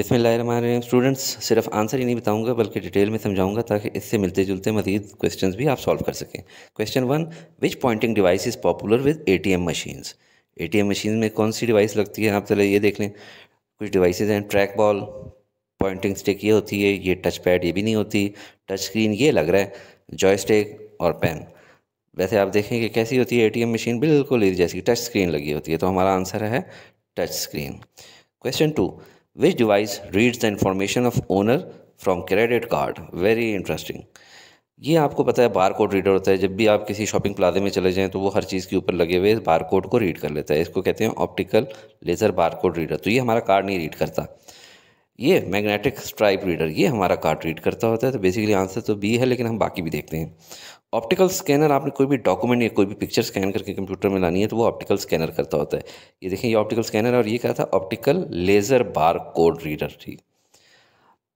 इसमें हमारे स्टूडेंट्स सिर्फ आंसर ही नहीं बताऊंगा बल्कि डिटेल में समझाऊंगा ताकि इससे मिलते जुलते मजीद क्वेश्चन भी आप सॉल्व कर सकें question one which pointing device is popular with A T M machines A T M machine में कौन सी डिवाइस लगती है आप चले ये देख लें कुछ डिवाइस हैं ट्रैक बॉल पॉइंटिंग स्टिक ये होती है ये टच पैड ये भी नहीं होती टच स्क्रीन ये लग रहा है जॉय स्टिक और पेन वैसे आप देखें कि कैसी होती है ए टी एम मशीन बिल्कुल जैसी टच स्क्रीन लगी होती है तो हमारा आंसर है touch screen question two which device reads the information of owner from credit card very interesting ये आपको पता है बार कोड रीडर होता है जब भी आप किसी शॉपिंग प्लाजे में चले जाएं तो वो हर चीज़ के ऊपर लगे हुए बार कोड को रीड कर लेता है इसको कहते हैं optical laser bar code reader तो ये हमारा कार्ड नहीं रीड करता ये मैग्नेटिक स्ट्राइप रीडर ये हमारा कार्ड रीड करता होता है तो बेसिकली आंसर तो बी है लेकिन हम बाकी भी देखते हैं ऑप्टिकल स्कैनर आपने कोई भी डॉक्यूमेंट या कोई भी पिक्चर स्कैन करके कंप्यूटर में लानी है तो वो ऑप्टिकल स्कैनर करता होता है ये देखें ये ऑप्टिकल स्कैनर और ये क्या था optical laser bar code reader ठीक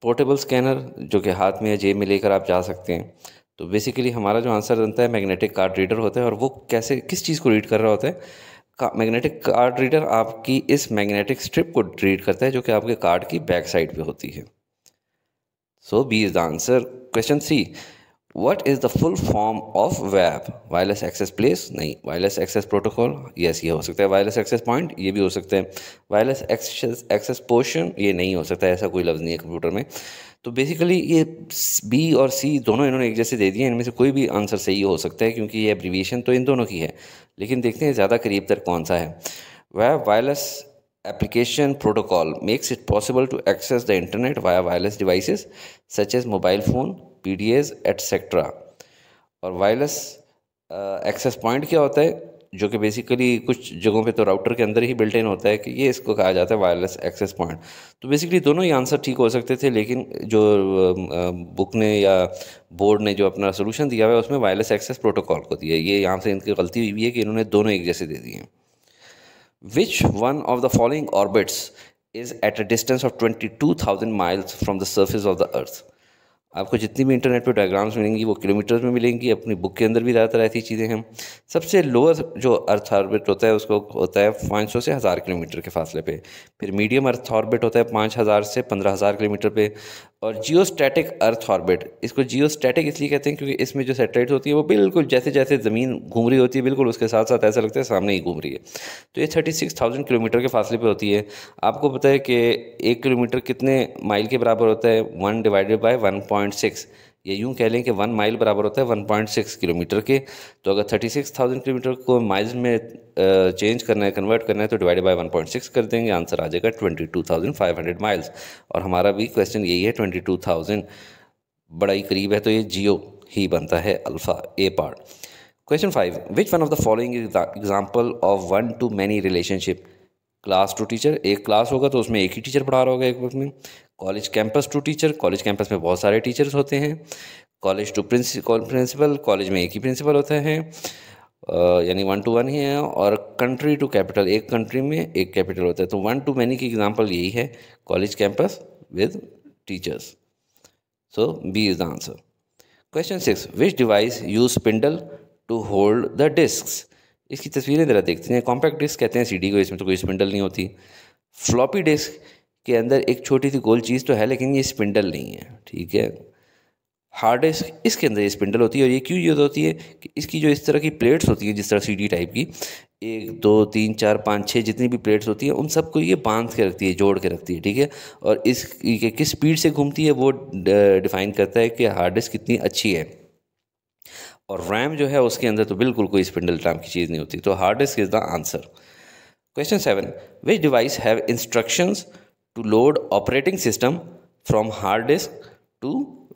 पोर्टेबल स्कैनर जो कि हाथ में या जेब में लेकर आप जा सकते हैं तो बेसिकली हमारा जो आंसर बनता है मैग्नेटिक कार्ड रीडर होता है और वो कैसे किस चीज़ को रीड कर रहा होता है मैग्नेटिक कार्ड रीडर आपकी इस मैग्नेटिक स्ट्रिप को रीड करता है जो कि आपके कार्ड की बैक साइड पे होती है so B is the answer question C what is the full form of वैब वायरलेस एक्सेस प्लेस नहीं वायरलेस एक्सेस प्रोटोकॉल यस ये हो सकता है वायरलेस एक्सेस पॉइंट ये भी हो सकता है वायरलेस एक्सेस एक्सेस पोर्शन ये नहीं हो सकता ऐसा कोई लफ्ज़ नहीं है कंप्यूटर में तो बेसिकली ये बी और सी दोनों इन्होंने एक जैसे दे दिए इनमें से कोई भी आंसर सही हो सकता है क्योंकि ये एब्रीविएशन तो इन दोनों की है लेकिन देखते हैं ज़्यादा करीब तक कौन सा है वैब wireless application protocol makes it possible to access the internet via wireless devices such as mobile phone P D A's etcetera और वायरलेस एक्सेस पॉइंट क्या होता है जो कि बेसिकली कुछ जगहों पे तो राउटर के अंदर ही बिल्ट इन होता है कि ये इसको कहा जाता है वायरलेस एक्सेस पॉइंट तो बेसिकली दोनों ही आंसर ठीक हो सकते थे लेकिन जो बुक um, uh, ने या बोर्ड ने जो अपना सोल्यूशन दिया हुआ है उसमें वायरलेस एक्सेस प्रोटोकॉल को दिया है ये यहाँ से इनकी गलती हुई है कि इन्होंने दोनों एक जैसे दे दिए which one of the following orbits is at a distance of twenty two thousand miles from the surface of the earth आपको जितनी भी इंटरनेट पे डायग्राम्स मिलेंगी वो किलोमीटर्स में मिलेंगी अपनी बुक के अंदर भी ज़्यादातर ऐसी चीज़ें हैं सबसे लोअर जो अर्थ ऑर्बिट होता है उसको होता है पाँच सौ से हज़ार किलोमीटर के फासले पे फिर मीडियम अर्थ ऑर्बिट होता है पाँच हज़ार से पंद्रह हज़ार किलोमीटर पे और जियो स्टैटिक अर्थ ऑर्बिट इसको जियो स्टैटिक इसलिए कहते हैं क्योंकि इसमें जो सेटेलाइट होती है वो बिल्कुल जैसे जैसे ज़मीन घूम रही होती है बिल्कुल उसके साथ साथ ऐसा लगता है सामने ही घूम रही है तो ये थर्टी सिक्स थाउजेंड किलोमीटर के फासले पे होती है आपको पता है कि एक किलोमीटर कितने माइल के बराबर होता है one divided by one point six ये यूँ कह लें कि वन माइल बराबर होता है वन पॉइंट सिक्स किलोमीटर के तो अगर थर्टी सिक्स थाउजेंड किलोमीटर को माइल्स में चेंज करना है कन्वर्ट करना है तो divide by one point six कर देंगे आंसर आ जाएगा twenty two thousand five hundred miles और हमारा भी क्वेश्चन यही है ट्वेंटी टू थाउजेंड बड़ा ही करीब है तो ये जियो ही बनता है alpha A part question five which one of the following example of one to many relationship class to teacher एक क्लास होगा तो उसमें एक ही टीचर पढ़ा रहा होगा एक वक्त में college campus to teacher college campus में बहुत सारे टीचर्स होते हैं कॉलेज टू प्रिंसिपल कॉलेज में एक ही प्रिंसिपल होता है यानी वन टू वन ही है और कंट्री टू कैपिटल एक कंट्री में एक कैपिटल होता है तो वन टू मैनी की एग्जाम्पल यही है college campus with teachers so B is the answer question six which device use spindle to hold the disk इसकी तस्वीरें ज़रा देखते हैं कॉम्पैक्ट डिस्क कहते हैं सीडी को इसमें तो कोई स्पिंडल नहीं होती फ्लॉपी डिस्क के अंदर एक छोटी सी गोल चीज़ तो है लेकिन ये स्पिंडल नहीं है ठीक है हार्ड डिस्क इसके अंदर ये स्पिंडल होती है और ये क्यों यूज़ होती है कि इसकी जो इस तरह की प्लेट्स होती हैं जिस तरह सीडी टाइप की एक दो तीन चार पाँच छः जितनी भी प्लेट्स होती हैं उन सबको ये बांध के रखती है जोड़ के रखती है ठीक है और इस किस स्पीड से घूमती है वो डिफाइन करता है कि हार्ड डिस्क कितनी अच्छी है और रैम जो है उसके अंदर तो बिल्कुल कोई स्पिंडल टाइम की चीज़ नहीं होती तो hard disk is the answer question seven which device have instructions to load operating system from hard disk to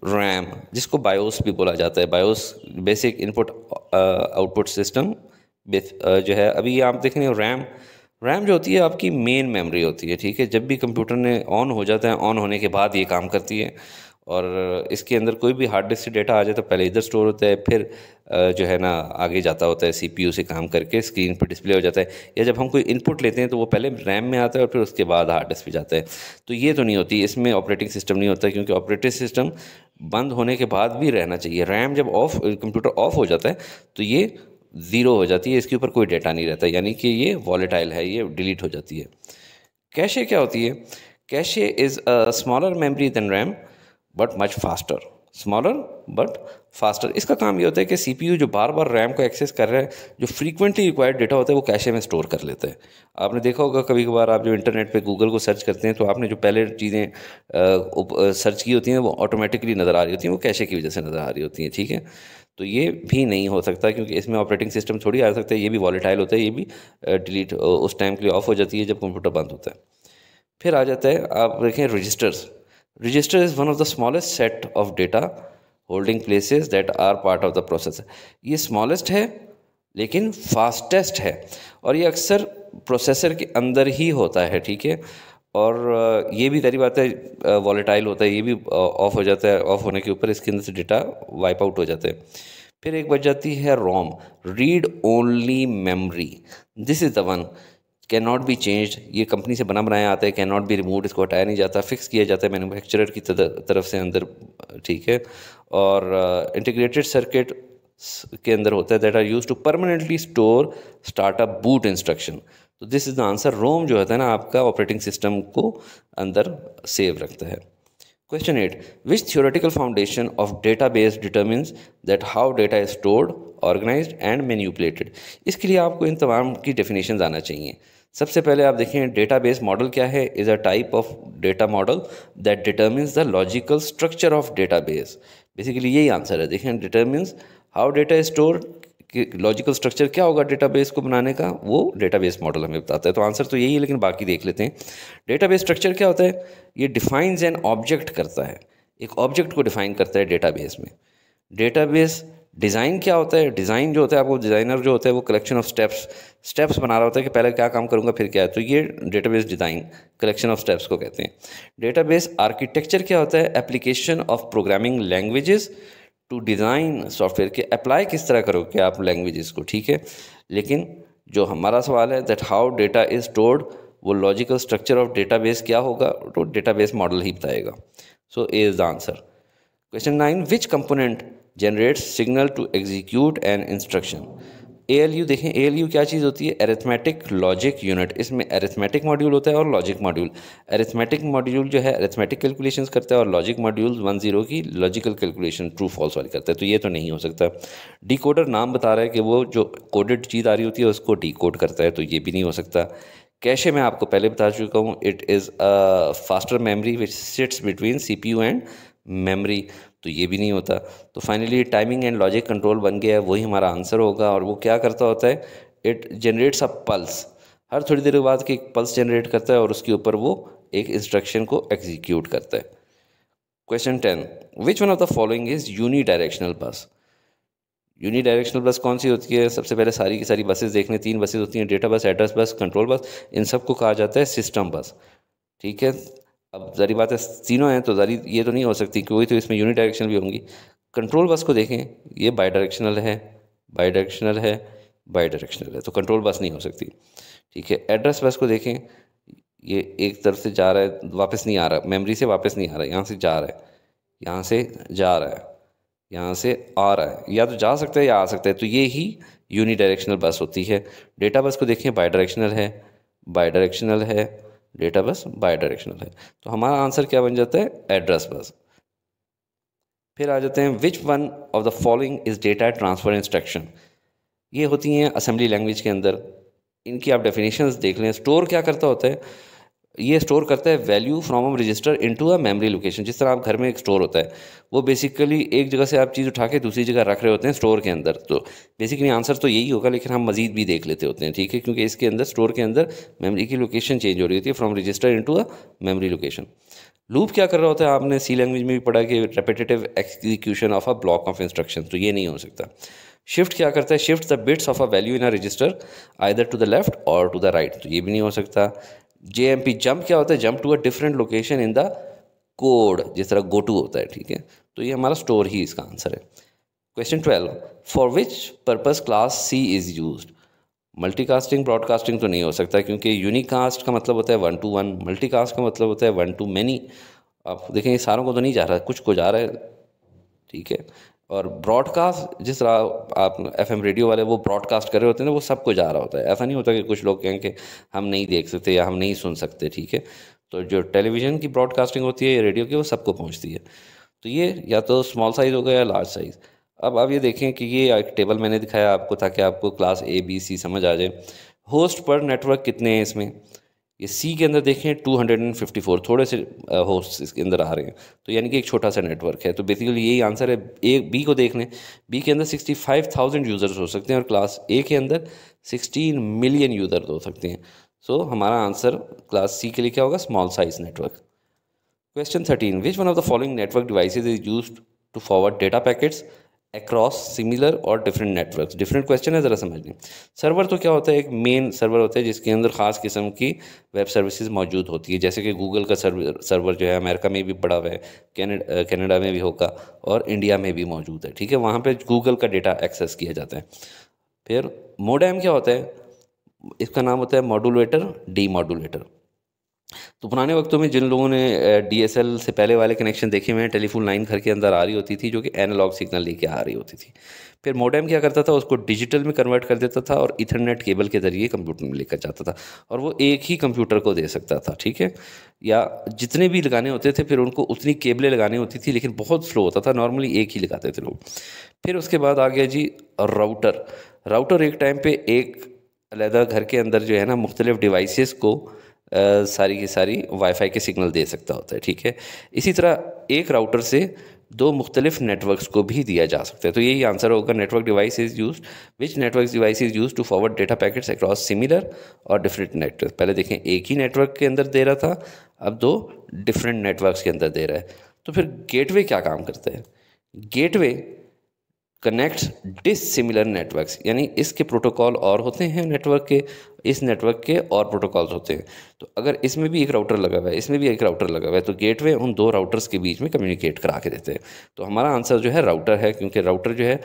RAM जिसको बायोस भी बोला जाता है BIOS basic input output system जो है अभी आप देख रहे हो रैम रैम जो होती है आपकी मेन मेमोरी होती है ठीक है जब भी कंप्यूटर ने ऑन हो जाता है ऑन होने के बाद ये काम करती है और इसके अंदर कोई भी हार्ड डिस्क से डेटा आ जाए तो पहले इधर स्टोर होता है फिर जो है ना आगे जाता होता है सीपीयू से काम करके स्क्रीन पर डिस्प्ले हो जाता है या जब हम कोई इनपुट लेते हैं तो वो पहले रैम में आता है और फिर उसके बाद हार्ड डिस्क पे जाता है तो ये तो नहीं होती इसमें ऑपरेटिंग सिस्टम नहीं होता क्योंकि ऑपरेटिंग सिस्टम बंद होने के बाद भी रहना चाहिए रैम जब ऑफ कंप्यूटर ऑफ हो जाता है तो ये ज़ीरो हो जाती है इसके ऊपर कोई डेटा नहीं रहता यानी कि ये वॉलेटाइल है ये डिलीट हो जाती है कैशे क्या होती है cache is a smaller memory than RAM but much faster smaller but faster इसका काम ये होता है कि सी जो बार बार रैम को एक्सेस कर रहे हैं जो फ्रीक्वेंटली रिक्वायर्ड डेटा होता है वो कैशे में स्टोर कर लेते हैं आपने देखा होगा कभी कभार आप जो इंटरनेट पे गूगल को सर्च करते हैं तो आपने जो पहले चीज़ें सर्च की होती हैं वो ऑटोमेटिकली नज़र आ रही होती हैं वो कैशे की वजह से नज़र आ रही होती हैं ठीक है तो ये भी नहीं हो सकता क्योंकि इसमें ऑपरेटिंग सिस्टम थोड़ी आ सकता है ये भी वॉलीटाइल होता है ये भी डिलीट उस टाइम के लिए ऑफ हो जाती है जब कंप्यूटर बंद होता है फिर आ जाता है आप देखें registers Register is one of the smallest set of data holding places that are part of the processor. ये smallest है लेकिन fastest है और ये अक्सर प्रोसेसर के अंदर ही होता है ठीक है और ये भी तरी बात है वॉलेटाइल होता है ये भी ऑफ हो जाता है ऑफ होने के ऊपर इसके अंदर से डेटा वाइप आउट हो जाते हैं फिर एक बच जाती है ROM read only memory this is the one can not be change ये कंपनी से बना बनाया आता है कैन नॉट बी रिमूव इसको हटाया नहीं जाता फिक्स किया जाता है मैनुफैक्चरर की तरफ से अंदर ठीक है और इंटीग्रेटेड uh, सर्किट के अंदर होता है that are use to permanently store startup boot instruction तो this is the answer ROM जो होता है ना आपका ऑपरेटिंग सिस्टम को अंदर सेव रखता है Question 8. Which theoretical foundation of database determines that how data is stored, organized and manipulated? इसके लिए आपको इन तमाम की डेफिनेशन आना चाहिए सबसे पहले आप देखें डेटाबेस मॉडल क्या है is a type of data model that determines the logical structure of database basically यही आंसर है देखें determines how data is stored कि लॉजिकल स्ट्रक्चर क्या होगा डेटाबेस को बनाने का वो डेटाबेस मॉडल हमें बताता है तो आंसर तो यही है लेकिन बाकी देख लेते हैं डेटाबेस स्ट्रक्चर क्या होता है ये डिफाइंस एन ऑब्जेक्ट करता है एक ऑब्जेक्ट को डिफाइन करता है डेटाबेस में डेटाबेस डिज़ाइन क्या होता है डिज़ाइन जो होता है आपको डिज़ाइनर जो होता है वो कलेक्शन ऑफ स्टेप्स स्टेप्स बना रहा होता है कि पहले क्या काम करूँगा फिर क्या है तो ये database design collection of steps को कहते हैं डेटाबेस आर्किटेक्चर क्या होता है application of programming languages to design software के अप्लाई किस तरह करोगे आप लैंग्वेजेस को ठीक है लेकिन जो हमारा सवाल है that how data is stored वो लॉजिकल स्ट्रक्चर ऑफ डेटाबेस क्या होगा तो डेटाबेस मॉडल ही बताएगा so A is the answer question nine which component generates signal to execute an instruction A देखें ए क्या चीज़ होती है एरिथमेटिक लॉजिक यूनिट इसमें एरिथमेटिक मॉड्यूल होता है और लॉजिक मॉड्यूल एरिथमेटिक मॉड्यूल जो है एरिथमेटिक कैलकुलेशंस करता है और लॉजिक मॉड्यूल वन जीरो की लॉजिकल कैलकुलेशन ट्रू फॉल्स वाली करता है तो ये तो नहीं हो सकता डी नाम बता रहा है कि वो जो कोडेड चीज़ आ रही होती है उसको डी करता है तो ये भी नहीं हो सकता कैशे मैं आपको पहले बता चुका हूँ it is a faster memory which sits between C P U and memory तो ये भी नहीं होता तो finally timing and logic control बन गया है वही हमारा आंसर होगा और वो क्या करता होता है इट जनरेट्स अ पल्स हर थोड़ी देर बाद कि एक पल्स जनरेट करता है और उसके ऊपर वो एक इंस्ट्रक्शन को एग्जीक्यूट करता है question ten which one of the following is unidirectional bus unidirectional bus कौन सी होती है सबसे पहले सारी की सारी बसेज देखने तीन बसेज होती हैं data bus address bus control bus इन सब को कहा जाता है सिस्टम बस ठीक है अब जारी बात है तीनों हैं तो जारी ये तो नहीं हो सकती क्योंकि तो इसमें यूनिट डायरेक्शन भी होंगी कंट्रोल बस को देखें ये बाई डायरेक्शनल है बाई डायरेक्शनल है बाई डायरेक्शनल है तो कंट्रोल बस नहीं हो सकती ठीक है एड्रेस बस को देखें ये एक तरफ से जा रहा है वापस नहीं आ रहा मेमोरी से वापस नहीं आ रहा है यहाँ से जा रहा है यहाँ से जा रहा है यहाँ से आ रहा है या तो जा सकता है या आ सकता है तो ये ही यूनिडायरेक्शनल बस होती है डेटा बस को देखें बाई डायरेक्शनल है बाई डायरेक्शनल है डेटा बस बाई डायरेक्शनल है तो हमारा आंसर क्या बन जाता है एड्रेस बस फिर आ जाते हैं which one of the following is data transfer instruction ये होती हैं असेंबली लैंग्वेज के अंदर इनकी आप डेफिनेशंस देख लें स्टोर क्या करता होता है ये स्टोर करता है value from a register into a memory location जिस तरह आप घर में एक स्टोर होता है वो बेसिकली एक जगह से आप चीज़ उठा के दूसरी जगह रख रहे होते हैं स्टोर के अंदर तो बेसिकली आंसर तो यही होगा लेकिन हम मजीद भी देख लेते होते हैं ठीक है क्योंकि इसके अंदर स्टोर के अंदर मेमरी की लोकेशन चेंज हो रही होती है from register into a memory location loop क्या कर रहा होता है आपने सी लैंग्वेज में भी पढ़ा कि repetitive execution of a block of instruction तो ये नहीं हो सकता शिफ्ट क्या करता है shift the bits of a value in a register either to the left or to the right तो ये भी नहीं हो सकता जे एम पी जम्प क्या होता है jump to a different location in the code जिस तरह गो टू होता है ठीक है तो ये हमारा स्टोर ही इसका आंसर है question twelve for which purpose class C is use multicasting broadcasting तो नहीं हो सकता क्योंकि यूनिकास्ट का मतलब होता है वन टू वन मल्टीकास्ट का मतलब होता है वन टू मैनी आप देखें ये सारों को तो नहीं जा रहा कुछ को जा रहा है ठीक है और ब्रॉडकास्ट जिस तरह आप एफ रेडियो वाले वो ब्रॉडकास्ट कर रहे होते हैं ना वो सबको जा रहा होता है ऐसा नहीं होता कि कुछ लोग कहें कि हम नहीं देख सकते या हम नहीं सुन सकते ठीक है तो जो टेलीविज़न की ब्रॉडकास्टिंग होती है रेडियो की वो सबको पहुँचती है तो ये या तो स्मॉल साइज़ होगा या लार्ज साइज़ अब आप ये देखें कि ये एक टेबल मैंने दिखाया आपको ताकि आपको क्लास ए बी सी समझ आ जाए होस्ट पर नेटवर्क कितने हैं इसमें ये सी के अंदर देखें 254 थोड़े से होस्ट इसके अंदर आ रहे हैं तो यानी कि एक छोटा सा नेटवर्क है तो बेसिकली यही आंसर है ए बी को देख लें बी के अंदर 65,000 यूज़र्स हो सकते हैं और क्लास ए के अंदर 16 मिलियन यूजर्स हो सकते हैं सो so, हमारा आंसर क्लास सी के लिए क्या होगा small size network question thirteen which one of the following network device is use to forward data packets across similar और डिफरेंट नेटवर्क डिफरेंट क्वेश्चन है ज़रा समझ लें सर्वर तो क्या होता है एक मेन सर्वर होता है जिसके अंदर ख़ास किस्म की वेब सर्विसेज मौजूद होती है जैसे कि गूगल का सर्वर सर्वर जो है अमेरिका में भी बड़ा हुआ है कैनेडा कैनेडा में भी होगा और इंडिया में भी मौजूद है ठीक है वहाँ पर गूगल का डेटा एक्सेस किया जाता है फिर मोडैम क्या होता है इसका नाम होता है मॉडुलेटर डी मॉडुलेटर तो पुराने वक्तों में जिन लोगों ने डीएसएल से पहले वाले कनेक्शन देखे हुए हैं टेलीफोन लाइन घर के अंदर आ रही होती थी जो कि एनालॉग सिग्नल लेके आ रही होती थी फिर मोडेम क्या करता था उसको डिजिटल में कन्वर्ट कर देता था और इथरनेट केबल के ज़रिए कंप्यूटर में लेकर जाता था और वो एक ही कंप्यूटर को दे सकता था ठीक है या जितने भी लगाने होते थे फिर उनको उतनी केबलें लगानी होती थी लेकिन बहुत स्लो होता था नॉर्मली एक ही लगाते थे लोग फिर उसके बाद आ गया जी राउटर राउटर एक टाइम पर एक अलहदा घर के अंदर जो है ना मुख्तलिफ डिवाइसेस को सारी की सारी वाईफाई के सिग्नल दे सकता होता है ठीक है इसी तरह एक राउटर से दो मुख्तलिफ नेटवर्क्स को भी दिया जा सकता है तो यही आंसर होगा network device is use which network device is use to forward data packets across similar और डिफरेंट नेटवर्क पहले देखें एक ही नेटवर्क के अंदर दे रहा था अब दो डिफरेंट नेटवर्क्स के अंदर दे रहा है तो फिर गेटवे क्या काम करता है गेटवे कनेक्ट्स डिसिमिलर नेटवर्क्स यानी इसके प्रोटोकॉल और होते हैं नेटवर्क के इस नेटवर्क के और प्रोटोकॉल्स होते हैं तो अगर इसमें भी एक राउटर लगा हुआ है इसमें भी एक राउटर लगा हुआ है तो गेटवे उन दो राउटर्स के बीच में कम्युनिकेट करा के देते हैं तो हमारा आंसर जो है राउटर है क्योंकि राउटर जो है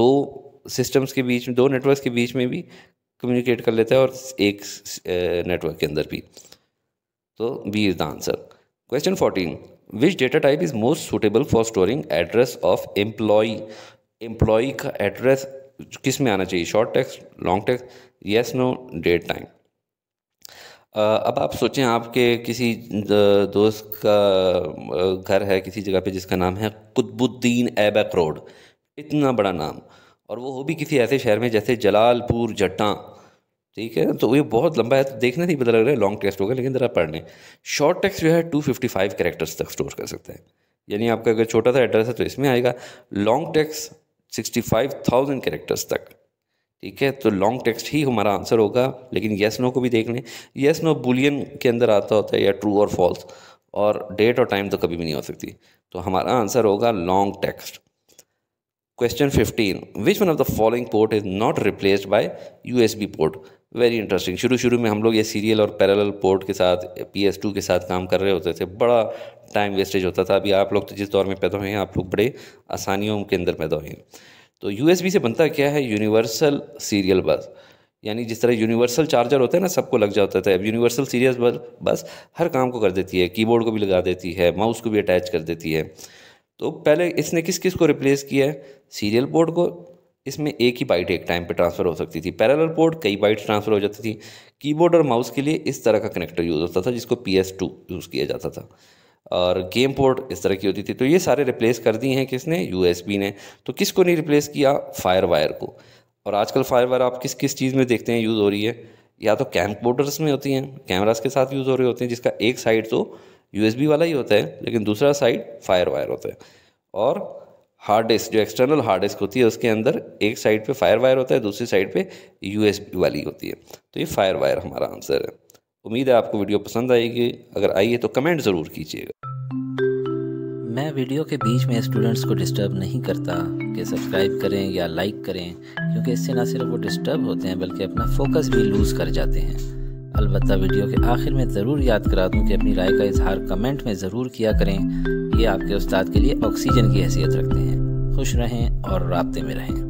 दो सिस्टम्स के बीच में दो नेटवर्क के बीच में भी कम्युनिकेट कर लेता है और एक नेटवर्क के अंदर भी तो B is the answer question fourteen which data type is most suitable for storing address of employee employee का एड्रेस किस में आना चाहिए short text long text yes no date time अब आप सोचें आपके किसी दोस्त का घर है किसी जगह पे जिसका नाम है कुतबुद्दीन ऐबक रोड इतना बड़ा नाम और वो हो भी किसी ऐसे शहर में जैसे जलालपुर जट्टा ठीक है तो ये बहुत लंबा है तो देखने नहीं पता लग रहा है लॉन्ग टेक्स्ट होगा लेकिन ज़रा पढ़ने शॉर्ट टेक्स्ट जो है टू फिफ्टी फाइव करेक्टर्स तक स्टोर कर सकते हैं यानी आपका अगर छोटा सा एड्रेस है तो इसमें आएगा लॉन्ग टेक्स्ट 65,000 कैरेक्टर्स तक ठीक है तो लॉन्ग टेक्स्ट ही हमारा आंसर होगा लेकिन येस नो को भी देख लें येस नो बुलियन के अंदर आता होता है या ट्रू और फॉल्स और डेट और टाइम तो कभी भी नहीं हो सकती तो हमारा आंसर होगा long text question fifteen which one of the following port is not replaced by B port very interesting शुरू शुरू में हम लोग ये सीरियल और पैरेलल पोर्ट के साथ पी एस टू के साथ काम कर रहे होते थे बड़ा टाइम वेस्टेज होता था अभी आप लोग तो जिस दौर में पैदा हुए हैं आप लोग बड़े आसानियों के अंदर पैदा हुए हैं तो यू से बनता क्या है यूनिवर्सल सीरियल बस यानी जिस तरह यूनिवर्सल चार्जर होता है ना सबको लग जाता था अब यूनिवर्सल सीरियस बस हर काम को कर देती है कीबोर्ड को भी लगा देती है माउस को भी अटैच कर देती है तो पहले इसने किस किस को रिप्लेस किया है सीरियल बोर्ड को इसमें एक ही बाइट एक टाइम पे ट्रांसफ़र हो सकती थी पैरेलल पोर्ट कई बाइट्स ट्रांसफ़र हो जाती थी कीबोर्ड और माउस के लिए इस तरह का कनेक्टर यूज़ होता था जिसको पी एस टू यूज़ किया जाता था और गेम पोर्ट इस तरह की होती थी तो ये सारे रिप्लेस कर दिए हैं किसने यू ने तो किस को नहीं रिप्लेस किया फायर वायर को और आजकल फायर वायर आप किस किस चीज़ में देखते हैं यूज़ हो रही है या तो कैमकोडर्स में होती हैं कैमराज के साथ यूज़ हो रहे होते हैं जिसका एक साइड तो यू वाला ही होता है लेकिन दूसरा साइड फायर वायर होता है और हार्ड डिस्क जो एक्सटर्नल हार्ड डिस्क होती है उसके अंदर एक साइड पे फायर वायर होता है दूसरी साइड पे यूएसबी वाली होती है तो ये फायर वायर हमारा आंसर है उम्मीद है आपको वीडियो पसंद आएगी अगर आई है तो कमेंट ज़रूर कीजिएगा मैं वीडियो के बीच में स्टूडेंट्स को डिस्टर्ब नहीं करता कि सब्सक्राइब करें या लाइक करें क्योंकि इससे ना सिर्फ वो डिस्टर्ब होते हैं बल्कि अपना फोकस भी लूज़ कर जाते हैं अलबत्त वीडियो के आखिर में ज़रूर याद करा दूँ कि अपनी राय का इजहार कमेंट में ज़रूर किया करें ये आपके उस्ताद के लिए ऑक्सीजन की हैसियत रखते हैं खुश रहें और रबते में रहें